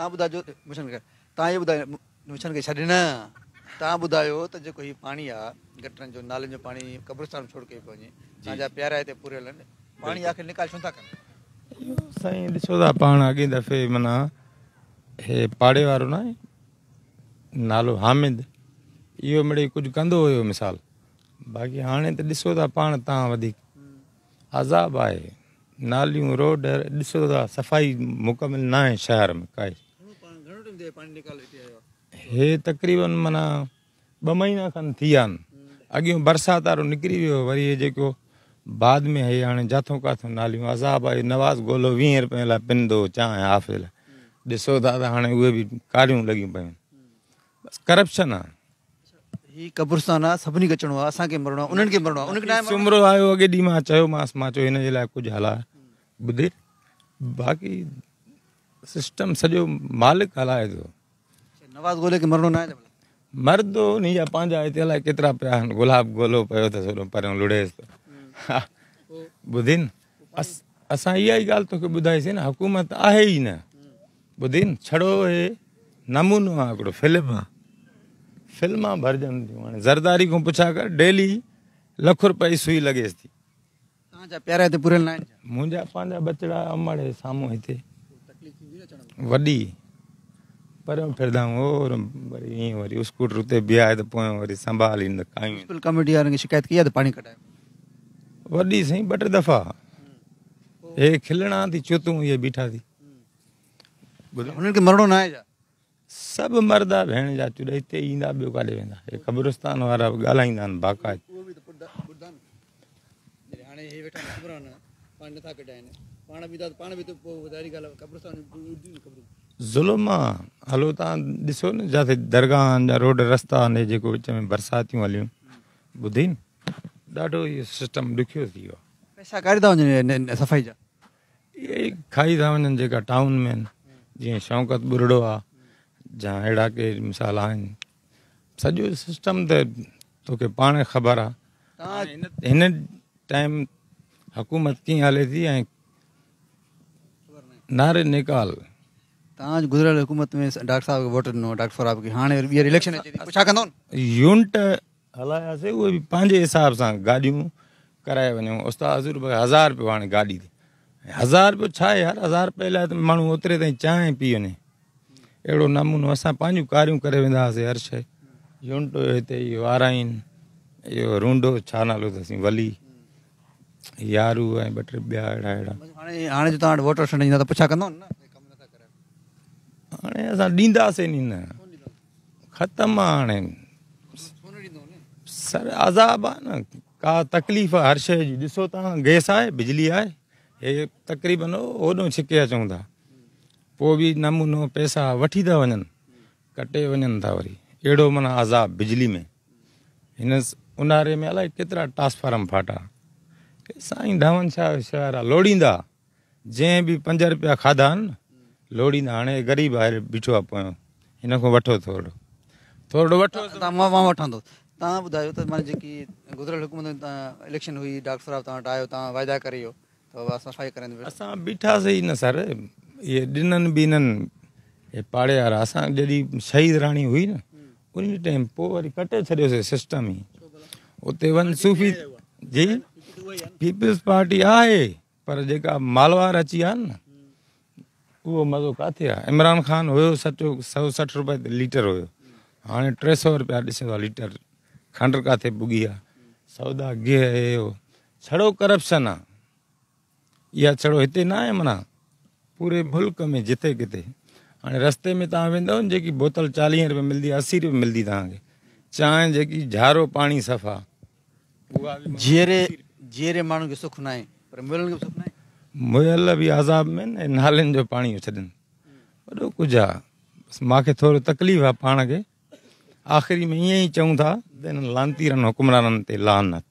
तव्हां ॿुधाइजो मिशन खे तव्हां इहो ॿुधायो न तव्हां ॿुधायो त जेको हीउ पाणी आहे गटरनि जो नालनि जो पाणी कब्रिस्तान छोड़ के पियो वञे प्यारा हिते पूरियल आहिनि पाणी आख़िर निकाल छो था कनि साईं ॾिसो दफ़े मना हे पाड़े वारो न नालो हामिद यो मिड़ेई कुछ कंदो हुयो मिसाल बाक़ी हाँ तो ॾिसो था पाण तव्हां हम्म। अज़ाब आहे नालियूं रोड ऐसो था सफ़ाई मुकमिल ना आहे शहर में काई દે પાણી નીકાળી હે तकरीबन माना ॿ महीना खनि थी विया आहिनि अॻियां बरसाति वारो वरी इहे जेको बाद में हे हाँ जिथां किथां नालियूं अजाब भाई नवाज़ गोलो वी रुपये लाइ पिन दो चांहि हाफ़िज़ लाइ ॾिसो था त हाणे उहे बि कारियूं लॻियूं करप्शन आहे हीउ कब्रस्तान आहे सभिनी खे अचिणो आहे असांखे मरिणो सुमरो आयो अॻे ॾींहुं मां चयोमांसि मां चयो हिन जे लाइ कुझु हलाए ॿुधे बाक़ी सिस्टम सॼो मालिक हलाए थो अच्छा, नवाज़ ॻोल्हे की मरणो न आहे मर्द हुनजा पंहिंजा हिते अलाए केतिरा पिया आहिनि गुलाब ॻोल्हो पियो अथसि होॾो परियां लुड़ेसि थो हा ॿुधी न अस असां इहा ई ॻाल्हि तोखे ॿुधाईसीं न हुकूमत आहे ई न ॿुधी न छड़ो हे नमूनो आहे हिकिड़ो फिल्म आहे फिल्मा भरिजनि थियूं हाणे ज़रदारी को पुछा कर डेली लख रुपए जी सुई लॻेसि थी तव्हांजा प्यारा हिते पूरियल न आहिनि मुंहिंजा पंहिंजा बचड़ा अमड़ साम्हूं हिते वॾी पर फिरदाऊं और वरी ईअं वरी स्कूटर उते बीहाए त तो पोइ वरी संभालींदा कायूं कमेटी वारनि खे शिकायत कई आहे त तो पाणी कढाए वॾी साईं ॿ टे दफ़ा हे हम्म। खिलणा थी चुतूं इहे बीठा थी हुननि हम्म। खे मरणो न आहे छा सभु मरदा भेण जा चुॾा हिते ईंदा ॿियो काॾे वेंदा हे क़ब्रिस्तान वारा ॻाल्हाईंदा आहिनि बाक़ाइदा ज़ुल्म आहे हलो तव्हां ॾिसो न जिते दरगाहनि जा रोड रस्ता आहिनि जेको विच में बरसातियूं हलियूं ॿुधी न ॾाढो इहो सिस्टम ॾुखियो थी वियो पैसा काॾे था वञनि सफ़ाई जा इहे ई खाई था वञनि जेका टाउन में आहिनि जीअं शौक़त बुरड़ो आहे जा अहिड़ा के मिसाल आहिनि सॼो सिस्टम त तोखे पाण ख़बर आहे हिन टाइम हुकूमत कीअं हले थी ऐं नारे निकाल तव्हां गुज़िरियल हुकूमत में डॉक्टर साहिब खे वोट ॾिनो डॉक्टर साहिब खे हाणे हींअर इलेक्शन अचे छा कंदो यूनिट हलायासीं उहे बि पंहिंजे हिसाब सां गाॾियूं कराए वञूं उस्ताद हज़ूर भाई हज़ार रुपियो हाणे गाड़ी हज़ार रुपियो छा यार हज़ार रुपए लाइ त माण्हू ओतिरे ताईं चांहि पी वञे अहिड़ो नमूनो असां पंहिंजूं कारियूं करे वेंदा हुआसीं हर शइ यूनिट हिते इहो आराइन इहो रूंडो छा नालो अथसि वली यारू ऐं ॿ टे ॿिया अहिड़ा अहिड़ा हाणे जो तव्हां वटि वोटर शंड ईंदा त पुछा कंदो न हाणे असां ॾींदासीं न ख़तमु आहे हाणे सर अज़ाब आहे न का तकलीफ़ हर शइ जी ॾिसो तव्हां गैस आहे बिजली आहे हे तक़रीबन होॾो छिके अचूं था पोइ बि नमूनो पैसा वठी था वञनि कटे वञनि था वरी अहिड़ो माना अज़ाब बिजली में हिन ऊन्हारे में अलाए केतिरा ट्रांसफार्म फाटा साईं डावन छा जो आहे लोड़ींदा जंहिं बि पंज रुपिया खाधा आहिनि लोड़ींदा हाणे ग़रीब आहे बीठो आहे पोयां हिन खां वठो थोरो थोरो वठो मां वठंदो तव्हां ॿुधायो त जेकी हुकूमत तव्हां तव्हां वटि आयो वाइदा करे वियो त असां छा करे असां बीठासीं न सर इहे ॾिननि बि हिननि इहे पाड़े वारा असां जॾहिं शहीद राणी हुई न उन टाइम पोइ वरी कटे छॾियोसीं सिस्टम ई उते वञ सूफी जी पीपल्स पार्टी આ હે પર जेका मालवा रची आहे न उहो मज़ो किथे आहे इमरान ख़ान हो सचो सौ सठ रुपए लीटर हो हाँ टे सौ रुपया लीटर खंड किथे पुॻी आहे सौदा गिह इहो छड़ो करप्शन आहे इहा छड़ो हिते न आहे माना पूरे मुल्क में जिते किथे हाँ रस्ते में तव्हां वेंदव जेकी बोतल चाली रुपए मिलंदी अस्सी असी रुपए मिलंदी तव्हांखे चांहि जेकी झारो पानी सफ़ा उहा जहिड़े माण्हुनि खे सुख न आहे पर मुयलनि खे सुखु न मुयल बि आज़ाब में न नालनि जो पाणी छॾनि वॾो कुझु आहे बसि थोरो तकलीफ़ आ पाण के आख़िरी में ईअं ई था त हिननि लानतीरनि हुकुमराननि ते लानत